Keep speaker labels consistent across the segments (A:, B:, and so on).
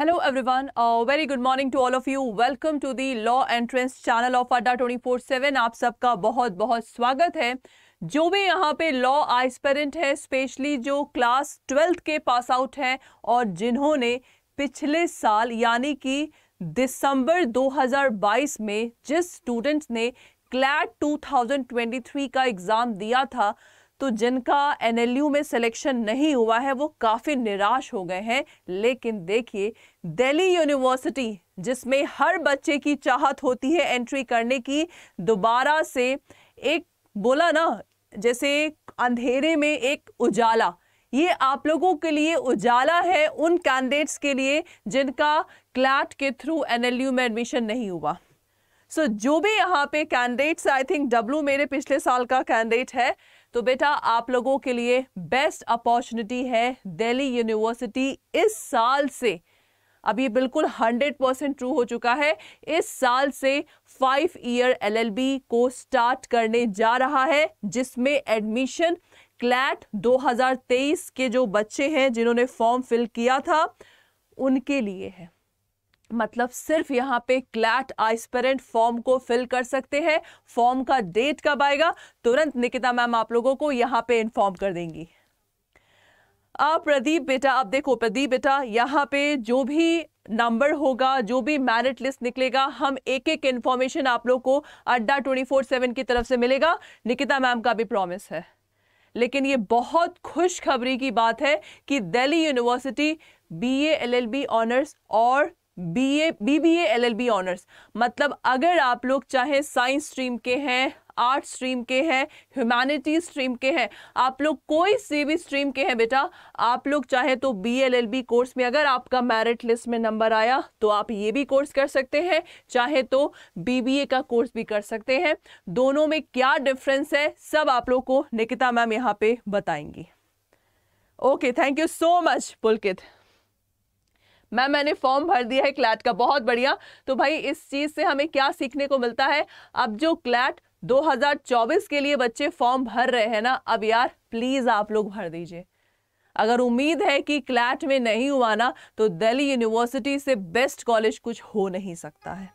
A: Hello everyone, uh, very good morning to all of you. Welcome to the Law Entrance channel of अड्डा 24/7. आप सबका बहुत बहुत स्वागत है जो भी यहाँ पे लॉ आइसपेरेंट है स्पेशली जो क्लास ट्वेल्थ के पास आउट हैं और जिन्होंने पिछले साल यानी कि दिसंबर 2022 में जिस स्टूडेंट्स ने क्लैट 2023 का एग्ज़ाम दिया था तो जिनका एनएलयू में सिलेक्शन नहीं हुआ है वो काफ़ी निराश हो गए हैं लेकिन देखिए दिल्ली यूनिवर्सिटी जिसमें हर बच्चे की चाहत होती है एंट्री करने की दोबारा से एक बोला ना जैसे अंधेरे में एक उजाला ये आप लोगों के लिए उजाला है उन कैंडिडेट्स के लिए जिनका क्लैट के थ्रू एन में एडमिशन नहीं हुआ सो so, जो भी यहाँ पे कैंडिडेट्स आई थिंक डब्लू मेरे पिछले साल का कैंडिडेट है तो बेटा आप लोगों के लिए बेस्ट अपॉर्चुनिटी है दिल्ली यूनिवर्सिटी इस साल से अब ये बिल्कुल 100 परसेंट ट्रू हो चुका है इस साल से फाइव ईयर एलएलबी को स्टार्ट करने जा रहा है जिसमें एडमिशन क्लैट 2023 के जो बच्चे हैं जिन्होंने फॉर्म फिल किया था उनके लिए है मतलब सिर्फ यहाँ पे क्लैट आइसपेरेंट फॉर्म को फिल कर सकते हैं फॉर्म का डेट कब आएगा तुरंत निकिता मैम आप लोगों को यहाँ पे इन्फॉर्म कर देंगी आप प्रदीप बेटा आप देखो प्रदीप बेटा यहाँ पे जो भी नंबर होगा जो भी मैरिट लिस्ट निकलेगा हम एक एक इन्फॉर्मेशन आप लोग को अड्डा ट्वेंटी फोर सेवन की तरफ से मिलेगा निकिता मैम का भी प्रॉमिस है लेकिन ये बहुत खुशखबरी की बात है कि Delhi university B L L B honours और B A LLB L L B honours मतलब अगर आप लोग चाहे साइंस स्ट्रीम के हैं आर्ट स्ट्रीम के हैं ह्यूमैनिटीज स्ट्रीम के हैं आप लोग कोई सी भी स्ट्रीम के हैं बेटा आप लोग चाहे तो B L L B course में अगर आपका मेरिट लिस्ट में नंबर आया तो आप ये भी कोर्स कर सकते हैं चाहे तो बीबीए का कोर्स भी कर सकते हैं दोनों में क्या डिफरेंस है सब आप लोग को निकिता मैम यहाँ पे बताएंगी okay thank you so much Pulkit ma'am मैंने फॉर्म भर दिया है क्लैट का बहुत बढ़िया तो भाई इस चीज़ से हमें क्या सीखने को मिलता है अब जो क्लैट 2024 के लिए बच्चे फॉर्म भर रहे हैं ना अब यार प्लीज़ आप लोग भर दीजिए अगर उम्मीद है कि क्लैट में नहीं हुआ ना तो दिल्ली यूनिवर्सिटी से बेस्ट कॉलेज कुछ हो नहीं सकता है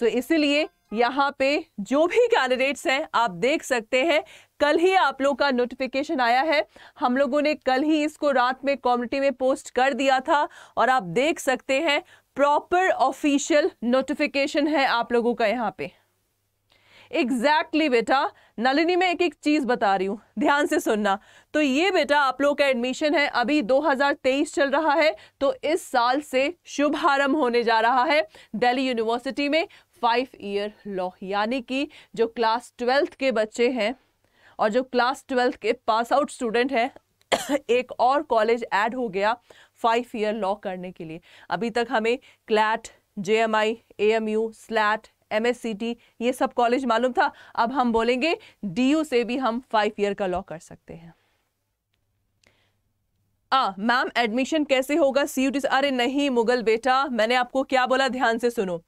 A: सो so, इसीलिए यहाँ पे जो भी कैंडिडेट्स हैं आप देख सकते हैं कल ही आप लोग का नोटिफिकेशन आया है हम लोगों ने कल ही इसको रात में कॉम्युनिटी में पोस्ट कर दिया था और आप देख सकते हैं प्रॉपर ऑफिशियल नोटिफिकेशन है आप लोगों का यहाँ पे एग्जैक्टली exactly बेटा नलिनी मैं एक एक चीज़ बता रही हूँ ध्यान से सुनना तो ये बेटा आप लोग का एडमिशन है अभी 2023 चल रहा है तो इस साल से शुभारंभ होने जा रहा है दिल्ली यूनिवर्सिटी में फाइव ईयर लॉ यानी कि जो क्लास ट्वेल्थ के बच्चे हैं और जो क्लास ट्वेल्थ के पास आउट स्टूडेंट हैं एक और कॉलेज ऐड हो गया फाइव ईयर लॉ करने के लिए अभी तक हमें CLAT J M I A M U SLAT M S C T ये सब कॉलेज मालूम था अब हम बोलेंगे डी यू से भी हम फाइव ईयर का लॉ कर सकते हैं आ मैम एडमिशन कैसे होगा सी यू टी अरे नहीं मुगल बेटा मैंने आपको क्या बोला ध्यान से सुनो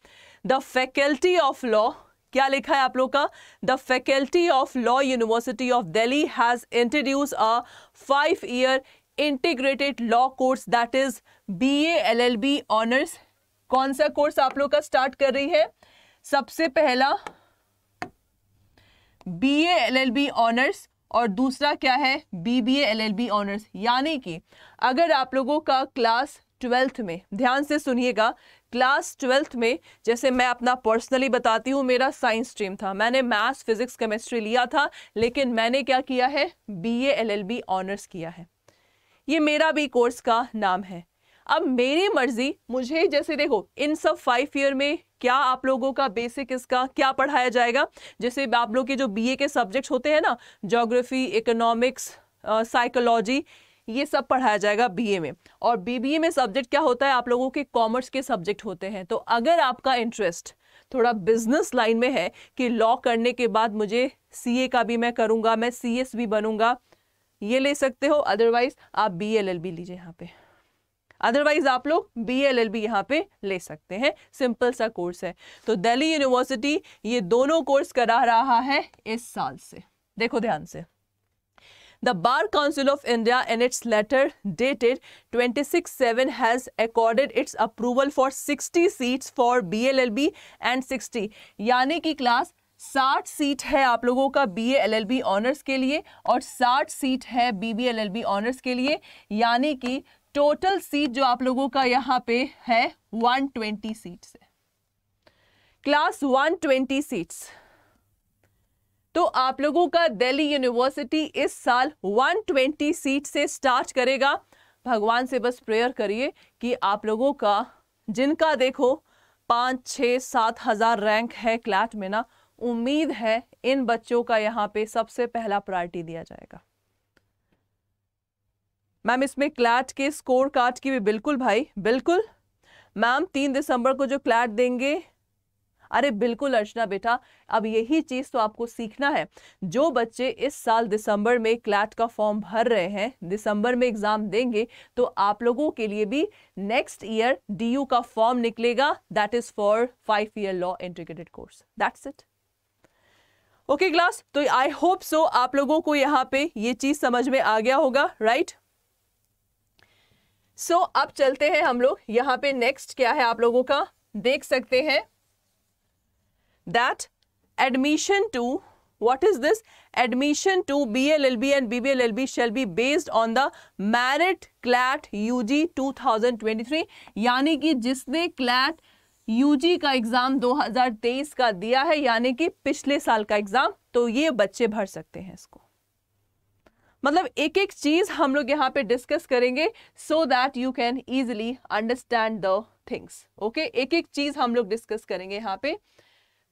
A: द फैकल्टी ऑफ लॉ क्या लिखा है आप लोग का the faculty of law university of Delhi has introduce a five year integrated law course that is B L L B honours कौन सा कोर्स आप लोग का स्टार्ट कर रही है सबसे पहला B L L B honours और दूसरा क्या है B B L L B honours यानी कि अगर आप लोगों का क्लास ट्वेल्थ में ध्यान से सुनिएगा क्लास ट्वेल्थ में जैसे मैं अपना पर्सनली बताती हूँ मेरा साइंस स्ट्रीम था मैंने मैथ्स फिजिक्स केमिस्ट्री लिया था लेकिन मैंने क्या किया है बी ए ऑनर्स किया है ये मेरा भी कोर्स का नाम है अब मेरी मर्जी मुझे जैसे देखो इन सब फाइव ईयर में क्या आप लोगों का बेसिक इसका क्या पढ़ाया जाएगा जैसे आप लोग के जो बीए के सब्जेक्ट होते हैं ना जोग्राफी इकोनॉमिक्स साइकोलॉजी uh, ये सब पढ़ाया जाएगा बीए में और बीबीए में सब्जेक्ट क्या होता है आप लोगों के कॉमर्स के सब्जेक्ट होते हैं तो अगर आपका इंटरेस्ट थोड़ा बिजनेस लाइन में है कि लॉ करने के बाद मुझे सीए का भी मैं करूँगा मैं सीएस भी बनूंगा ये ले सकते हो अदरवाइज आप बी एल एल बी लीजिए यहाँ पे अदरवाइज आप लोग बी एल एल बी यहाँ पे ले सकते हैं सिंपल सा कोर्स है तो दिल्ली यूनिवर्सिटी ये दोनों कोर्स करा रहा है इस साल से देखो ध्यान से The Bar Council of India in its letter dated 26-7 has accorded its approval for 60 seats for BLLB and 60 यानी कि क्लास 60 सीट है आप लोगों का बी ए ऑनर्स के लिए और 60 सीट है बी बी ऑनर्स के लिए यानी कि टोटल सीट जो आप लोगों का यहाँ पे है 120 सीट्स है क्लास 120 सीट्स तो आप लोगों का दिल्ली यूनिवर्सिटी इस साल 120 सीट से स्टार्ट करेगा भगवान से बस प्रेयर करिए कि आप लोगों का जिनका देखो पाँच छः सात हज़ार रैंक है क्लैट में ना उम्मीद है इन बच्चों का यहाँ पे सबसे पहला प्रायोरिटी दिया जाएगा मैम इसमें क्लैट के स्कोर कार्ड की भी बिल्कुल भाई बिल्कुल मैम तीन दिसंबर को जो क्लैट देंगे अरे बिल्कुल अर्चना बेटा अब यही चीज़ तो आपको सीखना है जो बच्चे इस साल दिसंबर में क्लैट का फॉर्म भर रहे हैं दिसंबर में एग्ज़ाम देंगे तो आप लोगों के लिए भी नेक्स्ट ईयर डीयू का फॉर्म निकलेगा that is for five year law integrated course that's it okay class तो आई होप सो आप लोगों को यहाँ पे ये चीज़ समझ में आ गया होगा राइट right? सो so, अब चलते हैं हम लोग यहाँ पे नेक्स्ट क्या है आप लोगों का देख सकते हैं that admission to what is this? Admission to BLLB and BBLLB shall be based on the merit CLAT UG 2023 यानी कि जिसने CLAT UG का एग्ज़ाम 2023 का दिया है यानी कि पिछले साल का एग्ज़ाम तो ये बच्चे भर सकते हैं इसको मतलब एक एक चीज़ हम लोग यहाँ पे डिस्कस करेंगे so that you can easily understand the things okay एक एक चीज़ हम लोग डिस्कस करेंगे यहाँ पे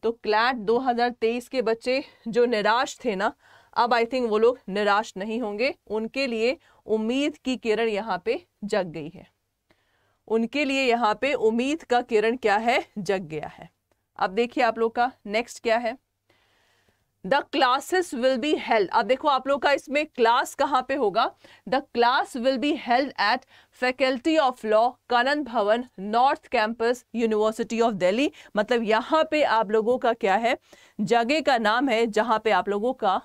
A: तो क्लैट 2023 के बच्चे जो निराश थे ना अब आई थिंक वो लोग निराश नहीं होंगे उनके लिए उम्मीद की किरण यहाँ पे जग गई है उनके लिए यहाँ पे उम्मीद का किरण क्या है जग गया है अब देखिए आप लोग का नेक्स्ट क्या है the classes will be held अब देखो आप लोग का इसमें क्लास कहाँ पे होगा the class will be held at faculty of law Kanan Bhawan north campus university of Delhi मतलब यहाँ पे आप लोगों का क्या है जगह का नाम है जहाँ पे आप लोगों का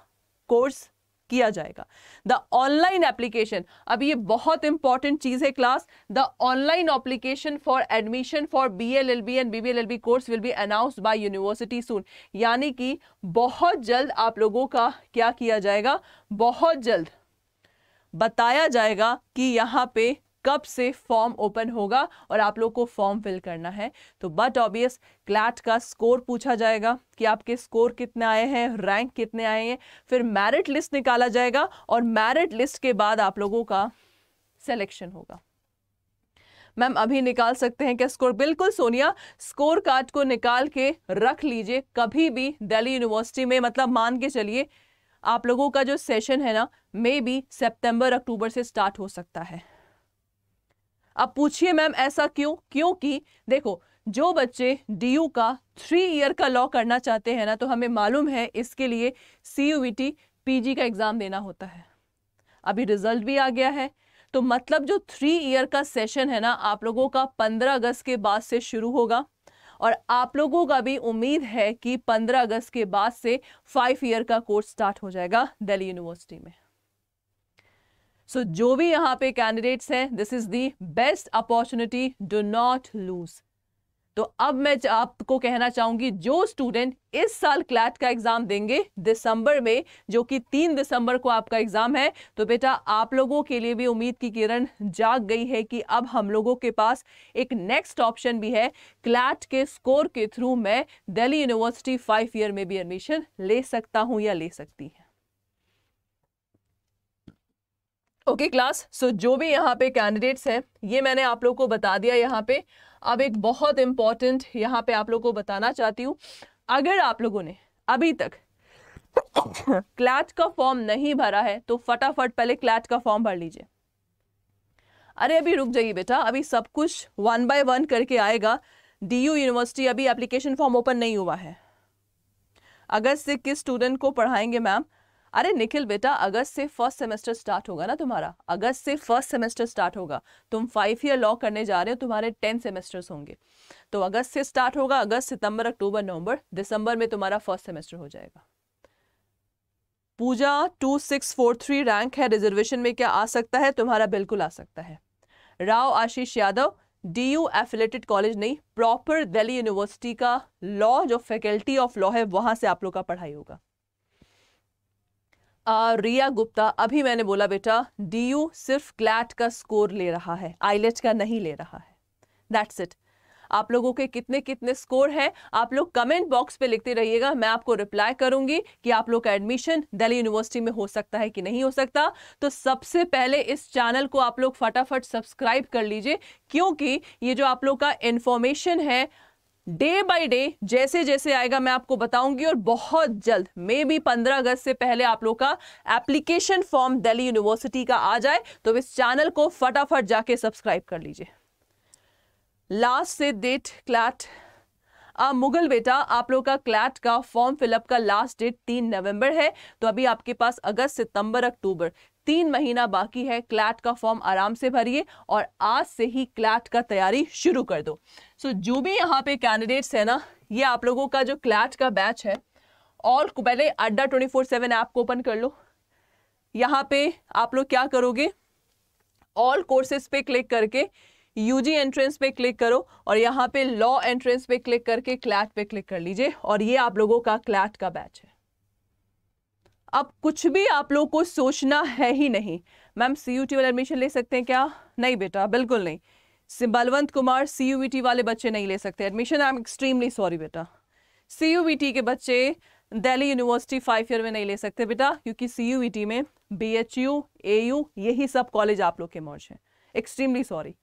A: कोर्स किया जाएगा द ऑनलाइन एप्लीकेशन अब ये बहुत इंपॉर्टेंट चीज है class the online application for admission for B L L B and B B L L B course will be announce by university soon यानी कि बहुत जल्द आप लोगों का क्या किया जाएगा बहुत जल्द बताया जाएगा कि यहाँ पे कब से फॉर्म ओपन होगा और आप लोग को फॉर्म फिल करना है तो बट ऑबियस क्लैट का स्कोर पूछा जाएगा कि आपके स्कोर कितने आए हैं रैंक कितने आए हैं फिर मैरिट लिस्ट निकाला जाएगा और मैरिट लिस्ट के बाद आप लोगों का सेलेक्शन होगा मैम अभी निकाल सकते हैं क्या स्कोर बिल्कुल सोनिया स्कोर कार्ड को निकाल के रख लीजिए कभी भी दिल्ली यूनिवर्सिटी में मतलब मान के चलिए आप लोगों का जो सेशन है ना मे बी सितंबर अक्टूबर से स्टार्ट हो सकता है अब पूछिए मैम ऐसा क्यों क्योंकि देखो जो बच्चे डी का थ्री ईयर का लॉ करना चाहते हैं ना तो हमें मालूम है इसके लिए सी पीजी का एग्ज़ाम देना होता है अभी रिजल्ट भी आ गया है तो मतलब जो थ्री ईयर का सेशन है ना आप लोगों का पंद्रह अगस्त के बाद से शुरू होगा और आप लोगों का भी उम्मीद है कि पंद्रह अगस्त के बाद से फाइव ईयर का कोर्स स्टार्ट हो जाएगा दिल्ली यूनिवर्सिटी में सो so, जो भी यहाँ पे कैंडिडेट्स हैं this is the best opportunity do not lose तो अब मैं आपको कहना चाहूंगी जो स्टूडेंट इस साल क्लैट का एग्जाम देंगे दिसंबर में जो कि तीन दिसंबर को आपका एग्जाम है तो बेटा आप लोगों के लिए भी उम्मीद की किरण जाग गई है कि अब हम लोगों के पास एक नेक्स्ट ऑप्शन भी है क्लैट के स्कोर के थ्रू मैं दिल्ली यूनिवर्सिटी फाइव ईयर में भी एडमिशन ले सकता हूँ या ले सकती है ओके क्लास सो जो भी यहाँ पे कैंडिडेट्स हैं ये मैंने आप लोग को बता दिया यहाँ पे अब एक बहुत इम्पॉर्टेंट यहाँ पे आप लोग को बताना चाहती हूँ अगर आप लोगों ने अभी तक क्लैट का फॉर्म नहीं भरा है तो फटाफट पहले क्लैट का फॉर्म भर लीजिए अरे अभी रुक जाइए बेटा अभी सब कुछ वन बाय वन करके आएगा डी यूनिवर्सिटी अभी एप्लीकेशन फॉर्म ओपन नहीं हुआ है अगस्त से किस स्टूडेंट को पढ़ाएंगे मैम अरे निखिल बेटा अगस्त से फर्स्ट सेमेस्टर स्टार्ट होगा ना तुम्हारा अगस्त से फर्स्ट सेमेस्टर स्टार्ट होगा तुम फाइव ईयर लॉ करने जा रहे हो तुम्हारे टेन सेमेस्टर्स होंगे तो अगस्त से स्टार्ट होगा अगस्त सितंबर अक्टूबर नवंबर दिसंबर में तुम्हारा फर्स्ट सेमेस्टर हो जाएगा Puja two six four three rank है रिजर्वेशन में क्या आ सकता है तुम्हारा बिल्कुल आ सकता है Rao Ashish Yadav D U affiliated college नहीं प्रॉपर दिल्ली यूनिवर्सिटी का लॉ जो फैकल्टी ऑफ लॉ है वहां से आप लोग का पढ़ाई होगा आ, रिया गुप्ता अभी मैंने बोला बेटा डीयू सिर्फ क्लैट का स्कोर ले रहा है आईलेट का नहीं ले रहा है दैट्स इट आप लोगों के कितने कितने स्कोर हैं आप लोग कमेंट बॉक्स पे लिखते रहिएगा मैं आपको रिप्लाई करूंगी कि आप लोग का एडमिशन दिल्ली यूनिवर्सिटी में हो सकता है कि नहीं हो सकता तो सबसे पहले इस चैनल को आप लोग फटाफट सब्सक्राइब कर लीजिए क्योंकि ये जो आप लोग का इन्फॉर्मेशन है डे बाय डे जैसे जैसे आएगा मैं आपको बताऊंगी और बहुत जल्द मे बी पंद्रह अगस्त से पहले आप लोग का एप्लीकेशन फॉर्म दिल्ली यूनिवर्सिटी का आ जाए तो इस चैनल को फटाफट जाके सब्सक्राइब कर लीजिए लास्ट से डेट क्लैट आ, मुगल बेटा आप लोग का क्लैट का फॉर्म फिलअप का लास्ट डेट तीन नवंबर है तो अभी आपके पास अगस्त सितंबर अक्टूबर तीन महीना बाकी है क्लैट का फॉर्म आराम से भरिए और आज से ही क्लैट का तैयारी शुरू कर दो सो so, जो भी यहाँ पे कैंडिडेट्स है ना ये आप लोगों का जो क्लैट का बैच है ऑल पहले Adda twenty four seven app को ओपन कर लो यहाँ पे आप लोग क्या करोगे ऑल कोर्सेज पे क्लिक करके यूजी एंट्रेंस पे क्लिक करो और यहाँ पे लॉ एंट्रेंस पे क्लिक करके क्लैट पे क्लिक कर लीजिए और ये आप लोगों का क्लैट का बैच है अब कुछ भी आप लोग को सोचना है ही नहीं मैम सी यू टी वाले एडमिशन ले सकते हैं क्या नहीं बेटा बिल्कुल नहीं Balwant Kumar C U V T वाले बच्चे नहीं ले सकते admission I am extremely sorry बेटा सी यू वी टी के बच्चे दिल्ली यूनिवर्सिटी फाइव ईयर में नहीं ले सकते बेटा क्योंकि सी यू वी टी में B H U A U यही सब कॉलेज आप लोग के मौज हैं एक्सट्रीमली सॉरी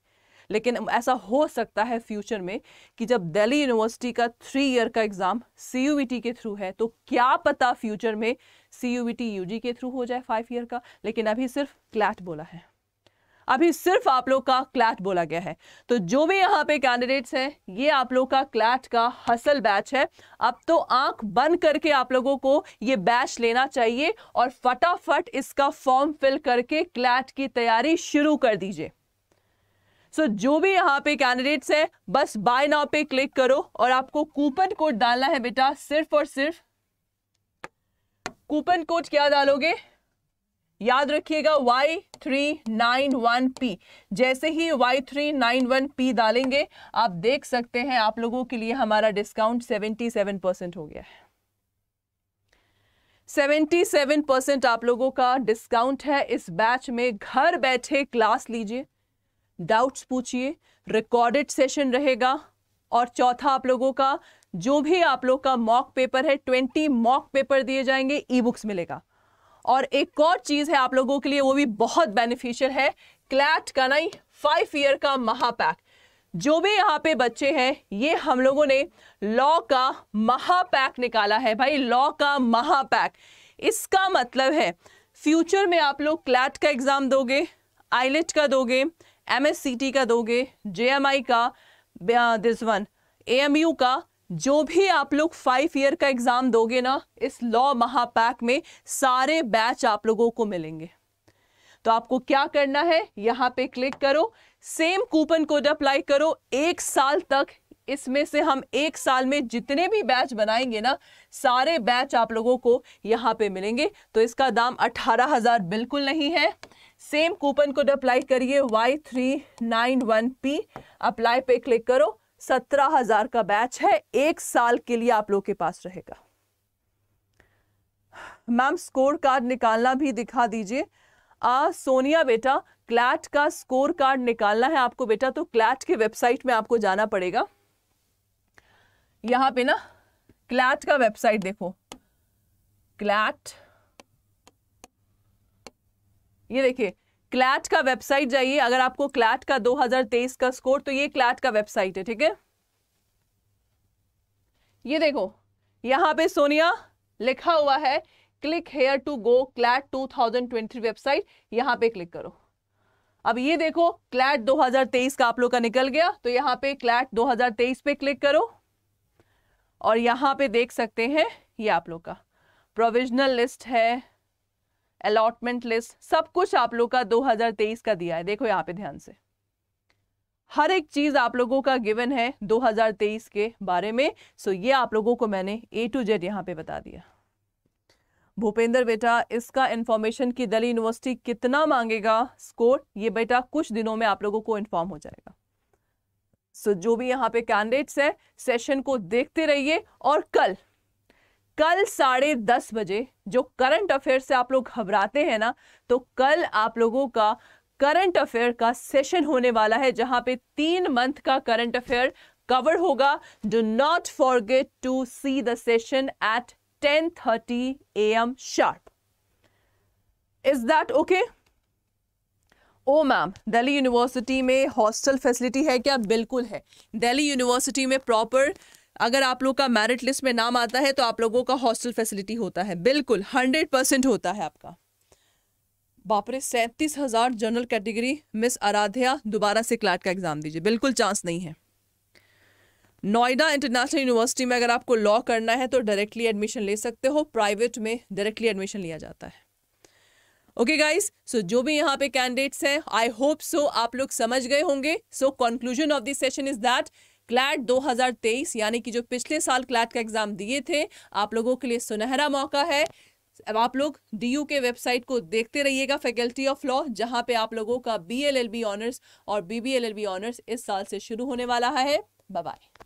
A: लेकिन ऐसा हो सकता है फ्यूचर में कि जब दिल्ली यूनिवर्सिटी का थ्री ईयर का एग्ज़ाम सी के थ्रू है तो क्या पता फ्यूचर में सी यूजी के थ्रू हो जाए फाइव ईयर का लेकिन अभी सिर्फ क्लैट बोला है अभी सिर्फ आप लोग का क्लैट बोला गया है तो जो भी यहाँ पे कैंडिडेट्स हैं ये आप लोग का क्लैट का हसल बैच है अब तो आंख बंद करके आप लोगों को ये बैच लेना चाहिए और फटाफट इसका फॉर्म फिल करके क्लैट की तैयारी शुरू कर दीजिए सो so, जो भी यहाँ पे कैंडिडेट्स है बस बाय नाउ पे क्लिक करो और आपको कूपन कोड डालना है बेटा सिर्फ और सिर्फ कूपन कोड क्या डालोगे याद रखिएगा Y three nine one P जैसे ही Y three nine one P डालेंगे आप देख सकते हैं आप लोगों के लिए हमारा डिस्काउंट सेवेंटी सेवन परसेंट हो गया है सेवेंटी सेवन परसेंट आप लोगों का डिस्काउंट है इस बैच में घर बैठे क्लास लीजिए डाउट्स पूछिए रिकॉर्डेड सेशन रहेगा और चौथा आप लोगों का जो भी आप लोग का मॉक पेपर है ट्वेंटी मॉक पेपर दिए जाएंगे ई बुक्स मिलेगा और एक और चीज़ है आप लोगों के लिए वो भी बहुत बेनिफिशियल है क्लैट का नहीं फाइव ईयर का महापैक जो भी यहाँ पे बच्चे हैं ये हम लोगों ने लॉ का महापैक निकाला है भाई लॉ का महापैक इसका मतलब है फ्यूचर में आप लोग क्लैट का एग्ज़ाम दोगे आईलेट e का दोगे एम एस सी टी का दोगे जे एम आई का this one A M U का जो भी आप लोग फाइव ईयर का एग्ज़ाम दोगे ना इस लॉ महापैक में सारे बैच आप लोगों को मिलेंगे तो आपको क्या करना है यहाँ पे क्लिक करो सेम कूपन कोड अप्लाई करो एक साल तक इसमें से हम एक साल में जितने भी बैच बनाएंगे ना सारे बैच आप लोगों को यहाँ पे मिलेंगे तो इसका दाम अठारह हज़ार बिल्कुल नहीं है सेम कूपन कोड अप्लाई करिए Y three nine one P apply पे क्लिक करो सत्रह हजार का बैच है एक साल के लिए आप लोग के पास रहेगा मैम स्कोर कार्ड निकालना भी दिखा दीजिए आ सोनिया बेटा क्लैट का स्कोर कार्ड निकालना है आपको बेटा तो क्लैट के वेबसाइट में आपको जाना पड़ेगा यहां पे ना क्लैट का वेबसाइट देखो क्लैट ये देखिए क्लैट का वेबसाइट जाइए अगर आपको क्लैट का 2023 का स्कोर तो ये क्लैट का वेबसाइट है ठीक है ये देखो यहां पे सोनिया लिखा हुआ है click here to go CLAT 2023 website यहां पे क्लिक करो अब ये देखो क्लैट 2023 का आप लोग का निकल गया तो यहाँ पे क्लैट 2023 पे क्लिक करो और यहाँ पे देख सकते हैं ये आप लोग का प्रोविजनल लिस्ट है अलॉटमेंट लिस्ट सब कुछ आप लोग का 2023 का दिया है देखो यहाँ पे ध्यान से हर एक चीज आप लोगों का गिवन है 2023 के बारे में सो ये आप लोगों को मैंने ए टू जेड यहाँ पे बता दिया भूपेंद्र बेटा इसका इन्फॉर्मेशन की दिल्ली यूनिवर्सिटी कितना मांगेगा स्कोर ये बेटा कुछ दिनों में आप लोगों को इन्फॉर्म हो जाएगा सो so, जो भी यहाँ पे कैंडिडेट्स हैं सेशन को देखते रहिए और कल कल साढ़े दस बजे जो करंट अफेयर से आप लोग घबराते हैं ना तो कल आप लोगों का करंट अफेयर का सेशन होने वाला है जहां पे तीन मंथ का करंट अफेयर कवर होगा do not forget to see the session at ten thirty A M sharp is that okay ओ मैम दिल्ली यूनिवर्सिटी में हॉस्टल फैसिलिटी है क्या बिल्कुल है दिल्ली यूनिवर्सिटी में प्रॉपर अगर आप लोग का मेरिट लिस्ट में नाम आता है तो आप लोगों का हॉस्टल फैसिलिटी होता है बिल्कुल हंड्रेड परसेंट होता है आपका बापरे सैंतीस हजार जनरल कैटेगरी मिस आराध्या दोबारा से क्लैट का एग्जाम दीजिए बिल्कुल चांस नहीं है नोएडा इंटरनेशनल यूनिवर्सिटी में अगर आपको लॉ करना है तो डायरेक्टली एडमिशन ले सकते हो प्राइवेट में डायरेक्टली एडमिशन लिया जाता है ओके गाइस सो जो भी यहाँ पे कैंडिडेट्स हैं आई होप सो आप लोग समझ गए होंगे so conclusion of this session is that CLAT 2023 यानी कि जो पिछले साल क्लैट का एग्जाम दिए थे आप लोगों के लिए सुनहरा मौका है अब आप लोग डी के वेबसाइट को देखते रहिएगा फैकल्टी ऑफ लॉ जहां पे आप लोगों का बी एल ऑनर्स और बी ऑनर्स इस साल से शुरू होने वाला है बाय